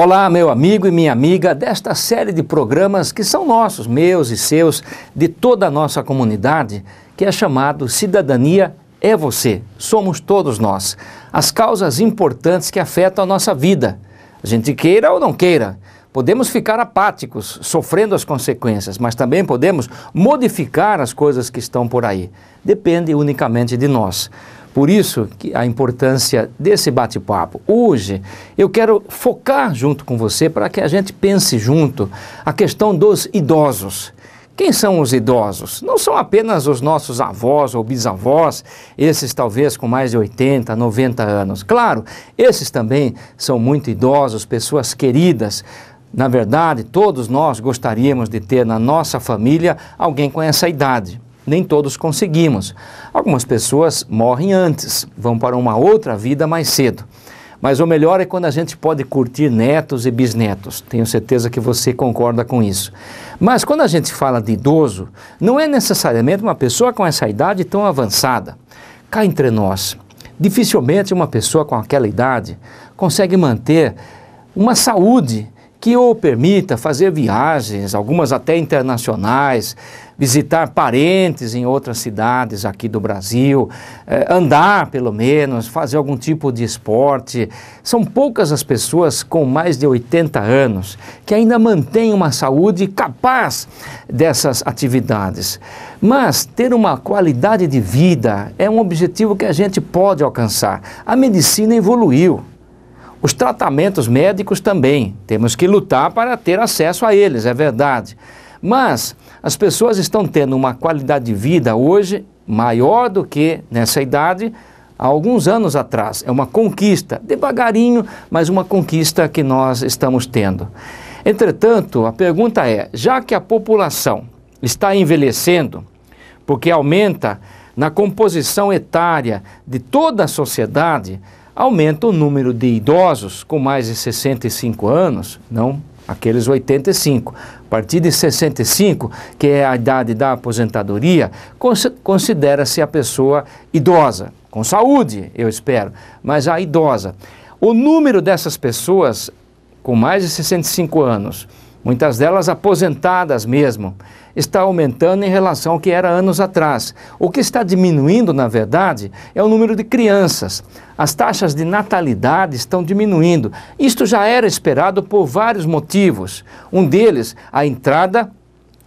Olá, meu amigo e minha amiga desta série de programas que são nossos, meus e seus, de toda a nossa comunidade, que é chamado Cidadania é Você. Somos todos nós. As causas importantes que afetam a nossa vida, a gente queira ou não queira. Podemos ficar apáticos, sofrendo as consequências, mas também podemos modificar as coisas que estão por aí. Depende unicamente de nós. Por isso que a importância desse bate-papo. Hoje eu quero focar junto com você para que a gente pense junto a questão dos idosos. Quem são os idosos? Não são apenas os nossos avós ou bisavós, esses talvez com mais de 80, 90 anos. Claro, esses também são muito idosos, pessoas queridas. Na verdade, todos nós gostaríamos de ter na nossa família alguém com essa idade nem todos conseguimos. Algumas pessoas morrem antes, vão para uma outra vida mais cedo. Mas o melhor é quando a gente pode curtir netos e bisnetos. Tenho certeza que você concorda com isso. Mas quando a gente fala de idoso, não é necessariamente uma pessoa com essa idade tão avançada. Cá entre nós, dificilmente uma pessoa com aquela idade consegue manter uma saúde que o permita fazer viagens, algumas até internacionais, visitar parentes em outras cidades aqui do Brasil, eh, andar pelo menos, fazer algum tipo de esporte. São poucas as pessoas com mais de 80 anos que ainda mantêm uma saúde capaz dessas atividades. Mas ter uma qualidade de vida é um objetivo que a gente pode alcançar. A medicina evoluiu. Os tratamentos médicos também, temos que lutar para ter acesso a eles, é verdade. Mas as pessoas estão tendo uma qualidade de vida hoje maior do que nessa idade há alguns anos atrás. É uma conquista, devagarinho, mas uma conquista que nós estamos tendo. Entretanto, a pergunta é: já que a população está envelhecendo, porque aumenta na composição etária de toda a sociedade, aumenta o número de idosos com mais de 65 anos, não aqueles 85. A partir de 65, que é a idade da aposentadoria, considera-se a pessoa idosa, com saúde, eu espero, mas a idosa. O número dessas pessoas com mais de 65 anos muitas delas aposentadas mesmo, está aumentando em relação ao que era anos atrás. O que está diminuindo, na verdade, é o número de crianças. As taxas de natalidade estão diminuindo. Isto já era esperado por vários motivos. Um deles, a entrada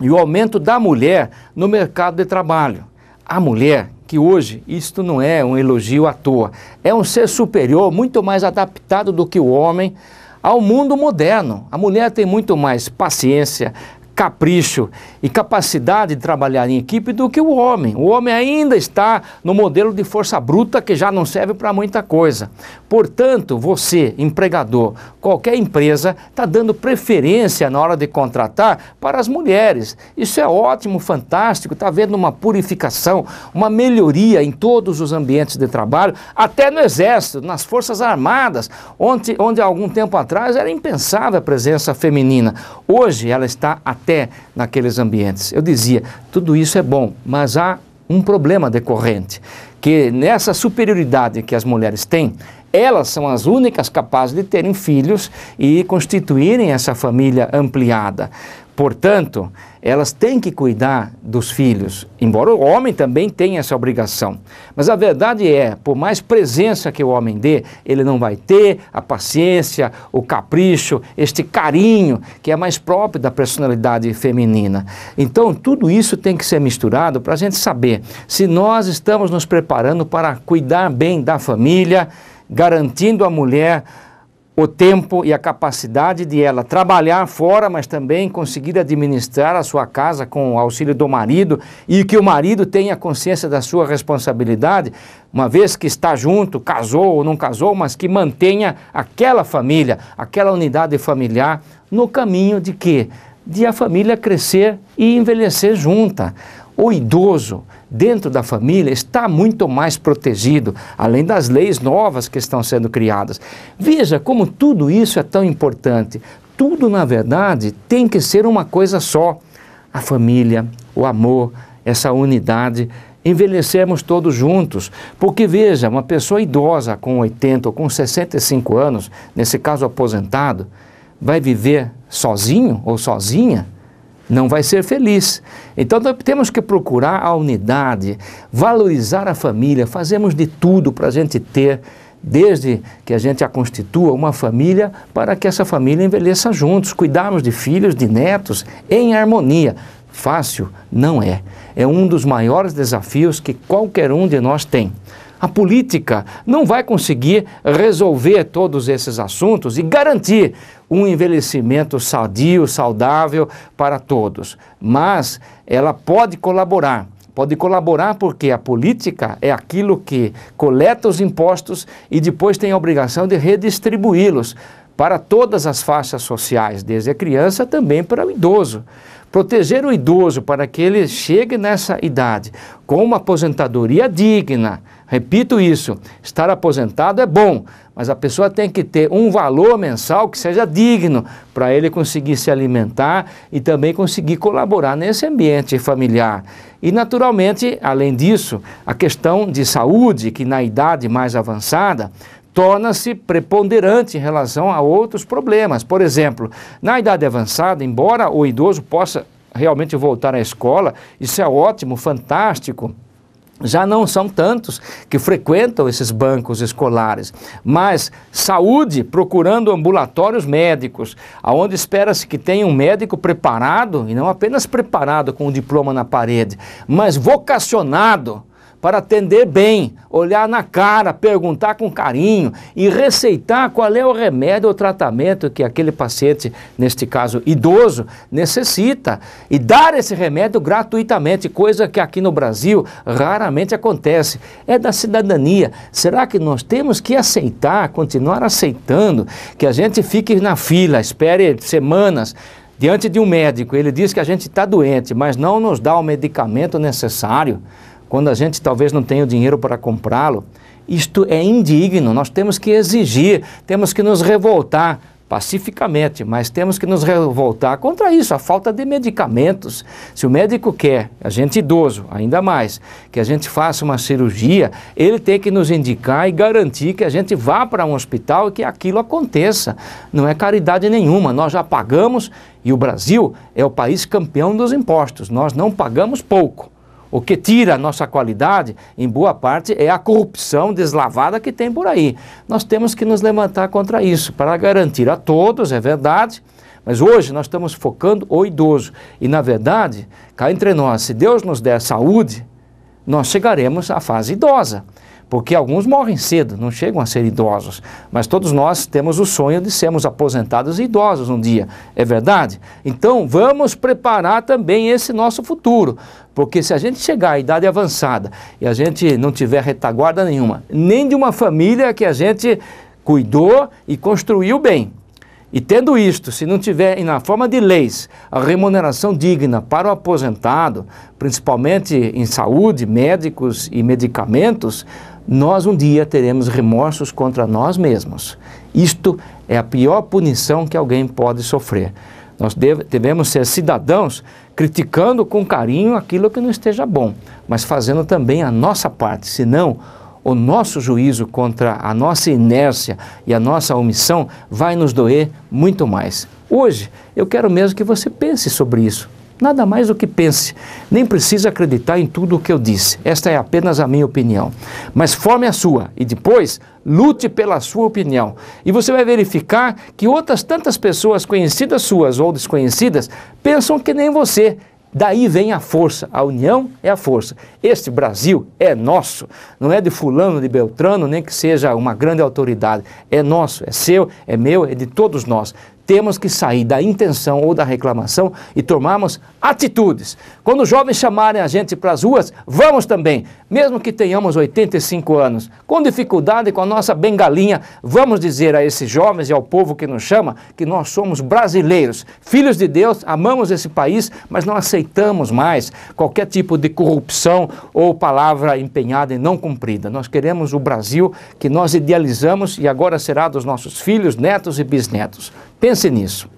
e o aumento da mulher no mercado de trabalho. A mulher, que hoje isto não é um elogio à toa, é um ser superior muito mais adaptado do que o homem ao mundo moderno. A mulher tem muito mais paciência, capricho e capacidade de trabalhar em equipe do que o homem. O homem ainda está no modelo de força bruta que já não serve para muita coisa. Portanto, você, empregador, qualquer empresa, está dando preferência na hora de contratar para as mulheres. Isso é ótimo, fantástico, está vendo uma purificação, uma melhoria em todos os ambientes de trabalho, até no Exército, nas Forças Armadas, onde, onde há algum tempo atrás era impensável a presença feminina. Hoje ela está até até naqueles ambientes. Eu dizia, tudo isso é bom, mas há um problema decorrente, que nessa superioridade que as mulheres têm, elas são as únicas capazes de terem filhos e constituírem essa família ampliada. Portanto, elas têm que cuidar dos filhos, embora o homem também tenha essa obrigação. Mas a verdade é, por mais presença que o homem dê, ele não vai ter a paciência, o capricho, este carinho que é mais próprio da personalidade feminina. Então, tudo isso tem que ser misturado para a gente saber se nós estamos nos preparando para cuidar bem da família, garantindo à mulher o tempo e a capacidade de ela trabalhar fora, mas também conseguir administrar a sua casa com o auxílio do marido e que o marido tenha consciência da sua responsabilidade, uma vez que está junto, casou ou não casou, mas que mantenha aquela família, aquela unidade familiar no caminho de que de a família crescer e envelhecer junta. O idoso, dentro da família, está muito mais protegido, além das leis novas que estão sendo criadas. Veja como tudo isso é tão importante. Tudo, na verdade, tem que ser uma coisa só: a família, o amor, essa unidade envelhecermos todos juntos. Porque veja, uma pessoa idosa com 80 ou com 65 anos, nesse caso aposentado, vai viver sozinho ou sozinha, não vai ser feliz. Então temos que procurar a unidade, valorizar a família, fazemos de tudo para a gente ter, desde que a gente a constitua, uma família, para que essa família envelheça juntos, cuidarmos de filhos, de netos, em harmonia. Fácil não é. É um dos maiores desafios que qualquer um de nós tem. A política não vai conseguir resolver todos esses assuntos e garantir um envelhecimento sadio, saudável para todos. Mas ela pode colaborar. Pode colaborar porque a política é aquilo que coleta os impostos e depois tem a obrigação de redistribuí-los para todas as faixas sociais, desde a criança também para o idoso. Proteger o idoso para que ele chegue nessa idade com uma aposentadoria digna. Repito isso: estar aposentado é bom, mas a pessoa tem que ter um valor mensal que seja digno para ele conseguir se alimentar e também conseguir colaborar nesse ambiente familiar. E, naturalmente, além disso, a questão de saúde, que na idade mais avançada torna-se preponderante em relação a outros problemas. Por exemplo, na idade avançada, embora o idoso possa realmente voltar à escola, isso é ótimo, fantástico. Já não são tantos que frequentam esses bancos escolares, mas saúde procurando ambulatórios médicos, aonde espera-se que tenha um médico preparado, e não apenas preparado com um diploma na parede, mas vocacionado para atender bem, olhar na cara, perguntar com carinho e receitar qual é o remédio ou tratamento que aquele paciente, neste caso idoso, necessita e dar esse remédio gratuitamente, coisa que aqui no Brasil raramente acontece. É da cidadania. Será que nós temos que aceitar, continuar aceitando que a gente fique na fila, espere semanas? Diante de um médico, ele diz que a gente está doente, mas não nos dá o medicamento necessário quando a gente talvez não tenha o dinheiro para comprá-lo. Isto é indigno, nós temos que exigir, temos que nos revoltar pacificamente, mas temos que nos revoltar contra isso, a falta de medicamentos. Se o médico quer, a gente idoso, ainda mais, que a gente faça uma cirurgia, ele tem que nos indicar e garantir que a gente vá para um hospital e que aquilo aconteça. Não é caridade nenhuma, nós já pagamos e o Brasil é o país campeão dos impostos, nós não pagamos pouco. O que tira a nossa qualidade, em boa parte, é a corrupção deslavada que tem por aí. Nós temos que nos levantar contra isso, para garantir a todos, é verdade, mas hoje nós estamos focando o idoso. E, na verdade, cá entre nós, se Deus nos der saúde, nós chegaremos à fase idosa porque alguns morrem cedo, não chegam a ser idosos, mas todos nós temos o sonho de sermos aposentados e idosos um dia, é verdade? Então vamos preparar também esse nosso futuro, porque se a gente chegar à idade avançada e a gente não tiver retaguarda nenhuma, nem de uma família que a gente cuidou e construiu bem, e tendo isto, se não tiver na forma de leis a remuneração digna para o aposentado, principalmente em saúde, médicos e medicamentos, nós um dia teremos remorsos contra nós mesmos. Isto é a pior punição que alguém pode sofrer. Nós devemos ser cidadãos criticando com carinho aquilo que não esteja bom, mas fazendo também a nossa parte, senão o nosso juízo contra a nossa inércia e a nossa omissão vai nos doer muito mais. Hoje, eu quero mesmo que você pense sobre isso. Nada mais do que pense. Nem precisa acreditar em tudo o que eu disse. Esta é apenas a minha opinião. Mas forme a sua e depois lute pela sua opinião. E você vai verificar que outras tantas pessoas, conhecidas suas ou desconhecidas, pensam que nem você. Daí vem a força, a união é a força. Este Brasil é nosso, não é de fulano, de Beltrano, nem que seja uma grande autoridade. É nosso, é seu, é meu, é de todos nós temos que sair da intenção ou da reclamação e tomarmos atitudes. Quando os jovens chamarem a gente para as ruas, vamos também, mesmo que tenhamos 85 anos, com dificuldade, com a nossa bengalinha, vamos dizer a esses jovens e ao povo que nos chama que nós somos brasileiros, filhos de Deus, amamos esse país, mas não aceitamos mais qualquer tipo de corrupção ou palavra empenhada e não cumprida. Nós queremos o Brasil que nós idealizamos e agora será dos nossos filhos, netos e bisnetos. Pense nisso.